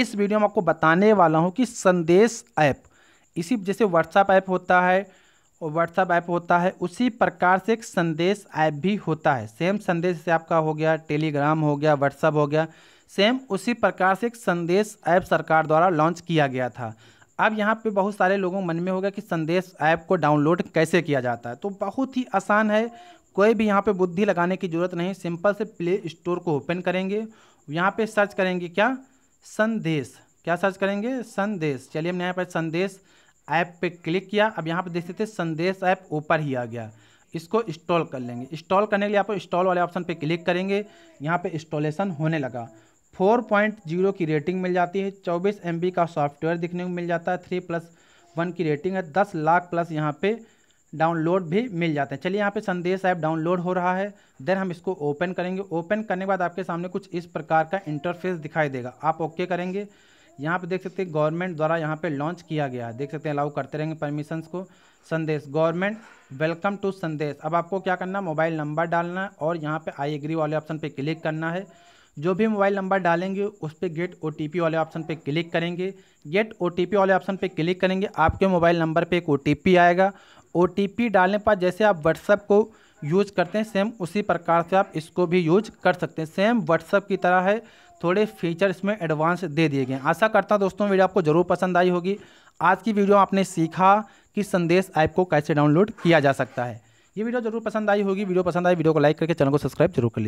इस वीडियो में आपको बताने वाला हूँ कि संदेश ऐप इसी जैसे व्हाट्सएप ऐप होता है और व्हाट्सएप ऐप होता है उसी प्रकार से एक संदेश ऐप भी होता है सेम संदेश जैसे आपका हो गया टेलीग्राम हो गया व्हाट्सअप हो गया सेम उसी प्रकार से एक संदेश ऐप सरकार द्वारा लॉन्च किया गया था अब यहाँ पे बहुत सारे लोगों मन में होगा कि संदेश ऐप को डाउनलोड कैसे किया जाता है तो बहुत ही आसान है कोई भी यहाँ पे बुद्धि लगाने की ज़रूरत नहीं सिंपल से प्ले स्टोर को ओपन करेंगे यहाँ पे सर्च करेंगे क्या संदेश क्या सर्च करेंगे संदेश चलिए हमने यहाँ पर संदेश ऐप पे क्लिक किया अब यहाँ पर देख सकते संदेश ऐप ऊपर ही आ गया इसको इंस्टॉल कर लेंगे इंस्टॉल करने के लिए आप इंस्टॉल वाले ऑप्शन पे क्लिक करेंगे यहाँ पे इंस्टॉलेशन होने लगा 4.0 की रेटिंग मिल जाती है 24 एम का सॉफ्टवेयर दिखने को मिल जाता है 3 प्लस वन की रेटिंग है 10 लाख प्लस यहाँ पे डाउनलोड भी मिल जाते हैं चलिए यहाँ पे संदेश ऐप डाउनलोड हो रहा है देन हम इसको ओपन करेंगे ओपन करने के बाद आपके सामने कुछ इस प्रकार का इंटरफेस दिखाई देगा आप ओके करेंगे यहाँ पे देख सकते हैं गवर्नमेंट द्वारा यहाँ पे लॉन्च किया गया है देख सकते हैं अलाउ करते रहेंगे परमिशंस को संदेश गवर्नमेंट वेलकम टू संदेश अब आपको क्या करना मोबाइल नंबर डालना है और यहाँ पे आई एग्री वाले ऑप्शन पे क्लिक करना है जो भी मोबाइल नंबर डालेंगे उस पर गेट ओ वाले ऑप्शन पर क्लिक करेंगे गेट ओ वाले ऑप्शन पर क्लिक करेंगे आपके मोबाइल नंबर पर एक ओ आएगा ओ डालने पर जैसे आप व्हाट्सएप को यूज करते हैं सेम उसी प्रकार से आप इसको भी यूज कर सकते हैं सेम व्हाट्सएप की तरह है थोड़े फीचर इसमें एडवांस दे दिए गए आशा करता हूँ दोस्तों वीडियो आपको ज़रूर पसंद आई होगी आज की वीडियो आपने सीखा कि संदेश ऐप को कैसे डाउनलोड किया जा सकता है ये वीडियो जरूर पसंद आई होगी वीडियो पसंद आई वीडियो को लाइक करके चैनल को सब्सक्राइब जरूर कर लीजिए